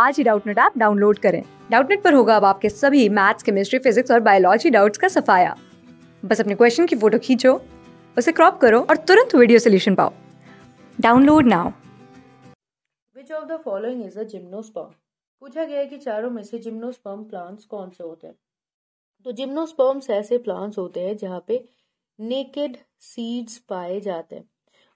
आज ही Doubtnut app download करें डाउटनेट पर होगा अब आपके सभी मैथ्स केमिस्ट्री फिजिक्स और बायोलॉजी डाउट्स का सफाया बस अपने क्वेश्चन की फोटो खींचो उसे क्रॉप करो और तुरंत वीडियो सोल्यूशन पाओ download now which of the following is a gymnosperm पूछा गया है कि चारों में से जिम्नोस्पर्म प्लांट्स कौन से होते हैं तो जिम्नोस्पर्म्स ऐसे प्लांट्स होते हैं जहाँ पे नेकेड सीड्स पाए जाते हैं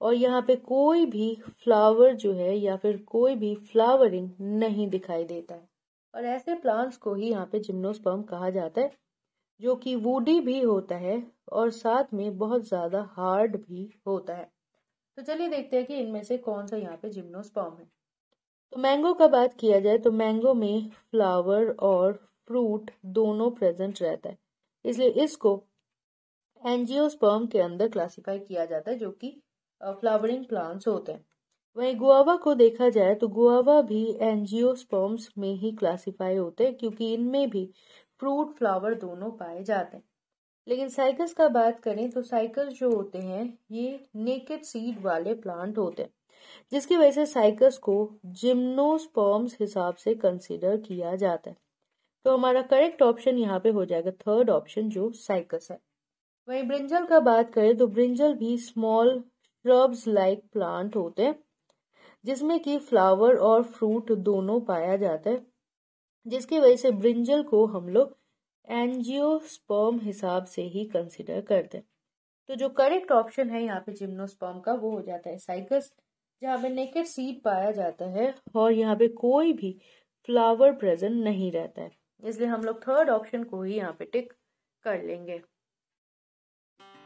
और यहाँ पे कोई भी फ्लावर जो है या फिर कोई भी फ्लावरिंग नहीं दिखाई देता है और ऐसे प्लांट्स को ही यहाँ पे जिम्नोस्पर्म कहा जाता है जो कि वूडी भी होता है और साथ में बहुत ज़्यादा हार्ड भी होता है तो चलिए देखते हैं कि इनमें से कौन सा यहाँ पे जिम्नोस्पर्म है तो मैंगो का बात किया जाए तो मैंगो में फ्लावर और फ्रूट दोनों प्रेजेंट रहता है इसलिए इसको एनजीओ के अंदर क्लासीफाई किया जाता है जो कि फ्लावरिंग प्लांट्स होते हैं वही गुआवा को देखा जाए तो गुआवा भी एनजियोस्पर्म्स में ही क्लासिफाई होते हैं क्योंकि इनमें भी फ्रूट फ्लावर दोनों पाए जाते हैं लेकिन साइकस का बात करें तो साइकस जो होते हैं ये नेकेड सीड वाले प्लांट होते हैं जिसकी वजह से साइकस को जिम्नोस्पर्म्स हिसाब से कंसिडर किया जाता है तो हमारा करेक्ट ऑप्शन यहाँ पे हो जाएगा थर्ड ऑप्शन जो साइकस है वहीं ब्रिंजल का बात करें तो ब्रिंजल भी स्मॉल श्रब्स लाइक प्लांट होते हैं जिसमें कि फ्लावर और फ्रूट दोनों पाया जाता है जिसकी वजह से ब्रिंजल को हम लोग एनजियोस्पर्म हिसाब से ही कंसिडर करते हैं तो जो करेक्ट ऑप्शन है यहाँ पे जिम्नोस्पर्म का वो हो जाता है साइकस जहाँ पे नेकेड सीड पाया जाता है और यहाँ पे कोई भी फ्लावर प्रेजेंट नहीं रहता है इसलिए हम लोग थर्ड ऑप्शन को ही यहाँ पे टिक कर लेंगे